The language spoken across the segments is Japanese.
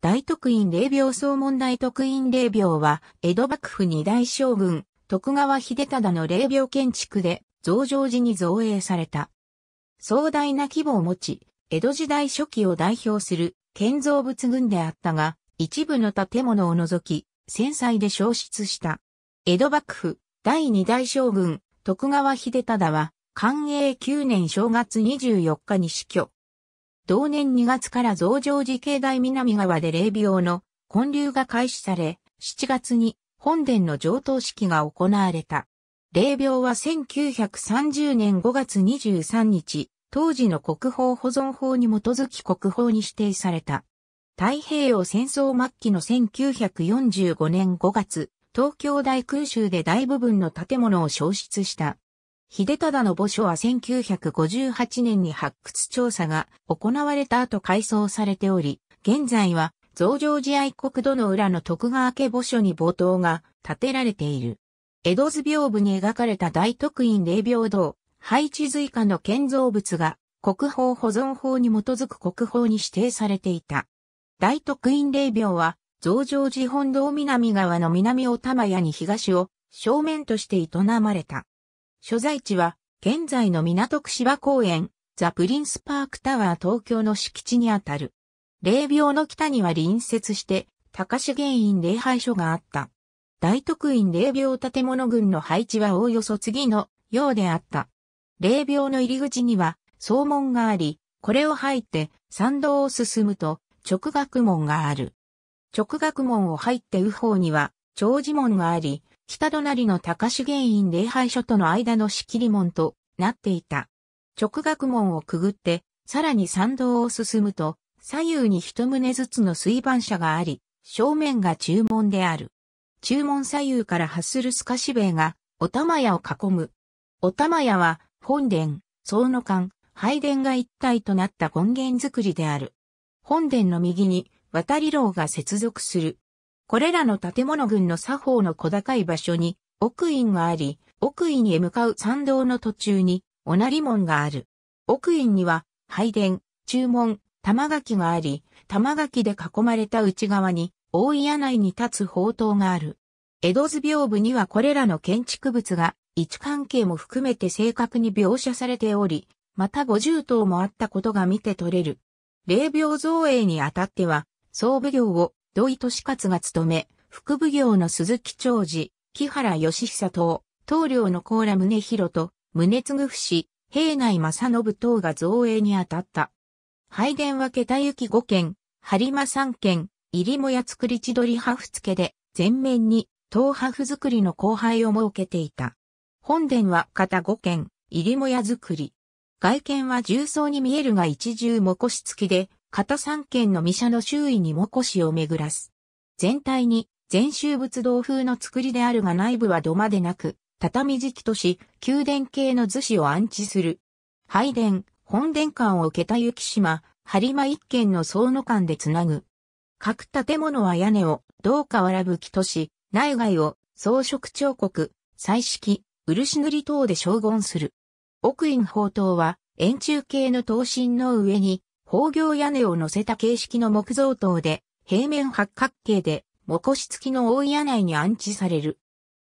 大徳院霊廟総門大徳院霊廟は、江戸幕府二大将軍、徳川秀忠の霊廟建築で、増上寺に造営された。壮大な規模を持ち、江戸時代初期を代表する建造物群であったが、一部の建物を除き、戦災で消失した。江戸幕府第二大将軍、徳川秀忠は、寛永9年正月24日に死去。同年2月から増上寺境内南側で霊廟の建立が開始され、7月に本殿の上等式が行われた。霊廟は1930年5月23日、当時の国宝保存法に基づき国宝に指定された。太平洋戦争末期の1945年5月、東京大空襲で大部分の建物を焼失した。秀忠の墓所は1958年に発掘調査が行われた後改装されており、現在は増上寺愛国土の裏の徳川家墓所に墓頭が建てられている。江戸図屏風に描かれた大徳院霊廟堂、配置随下の建造物が国宝保存法に基づく国宝に指定されていた。大徳院霊廟は増上寺本堂南側の南を玉屋に東を正面として営まれた。所在地は、現在の港区芝公園、ザ・プリンスパークタワー東京の敷地にあたる。霊廟の北には隣接して、高資原院礼拝所があった。大徳院霊廟建物群の配置はおおよそ次のようであった。霊廟の入り口には総門があり、これを入って参道を進むと直学門がある。直学門を入って右方には長寺門があり、北隣の高資原院礼拝所との間の仕切り門となっていた。直学門をくぐって、さらに参道を進むと、左右に一棟ずつの水盤車があり、正面が中門である。中門左右から発する透かし塀が、お玉屋を囲む。お玉屋は、本殿、総の館、拝殿が一体となった権限作りである。本殿の右に、渡り廊が接続する。これらの建物群の作法の小高い場所に奥院があり、奥院へ向かう参道の途中に、おなり門がある。奥院には、拝殿、中門、玉垣があり、玉垣で囲まれた内側に、大井内に立つ宝刀がある。江戸図屏風にはこれらの建築物が、位置関係も含めて正確に描写されており、また五十頭もあったことが見て取れる。霊廟造営にあたっては、総奉行を土井利勝が務め、副奉行の鈴木長治、木原義久等、棟梁の甲羅宗広と、宗次氏、平内正信等が造営に当たった。拝殿は桁行き5軒、播磨3軒、入もや作り千鳥派付付で、全面に、東派作りの後輩を設けていた。本殿は型5軒、入も屋作り。外見は重層に見えるが一重もこし付きで、片三軒の三社の周囲にもこしを巡らす。全体に、全州仏道風の作りであるが内部は土間でなく、畳敷きとし、宮殿系の図紙を安置する。拝殿、本殿間を受けた雪島、播磨一軒の総の間でつなぐ。各建物は屋根を、銅瓦ぶきとし、内外を、装飾彫刻、彩色、漆塗り等で荘厳する。奥院宝刀は、円柱形の刀身の上に、方行屋根を乗せた形式の木造塔で、平面八角形で、木腰付きの大屋内に安置される。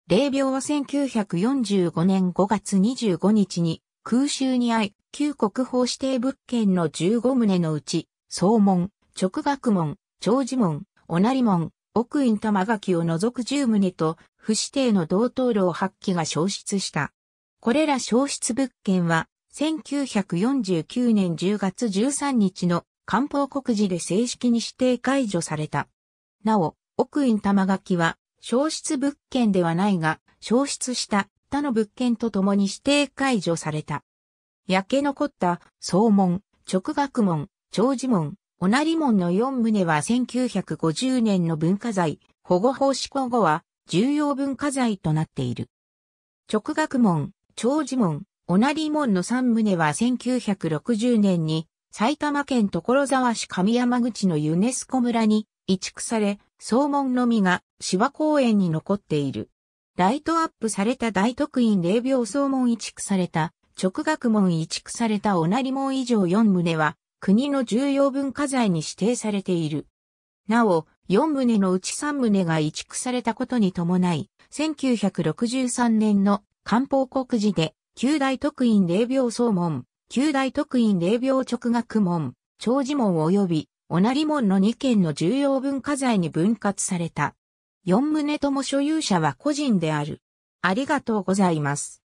霊廟は1945年5月25日に、空襲に遭い、旧国宝指定物件の15棟のうち、総門、直学門、長寿門、おなり門、奥院玉垣を除く10棟と、不指定の同等楼八8基が消失した。これら消失物件は、1949年10月13日の官報告示で正式に指定解除された。なお、奥院玉垣は、消失物件ではないが、消失した他の物件と共に指定解除された。焼け残った総門、直学門、長寿門、おなり門の4棟は1950年の文化財、保護法施行後は重要文化財となっている。直学門、長寿門、オナリモンの3棟は1960年に埼玉県所沢市上山口のユネスコ村に移築され、総門のみが芝公園に残っている。ライトアップされた大徳院霊廟総門移築された、直学門移築されたおなり門以上4棟は、国の重要文化財に指定されている。なお、4棟のうち3棟が移築されたことに伴い、1963年の漢方告示で九大特院霊廟総門、九大特院霊廟直学門、長寺門及び、おなり門の2件の重要文化財に分割された。四棟とも所有者は個人である。ありがとうございます。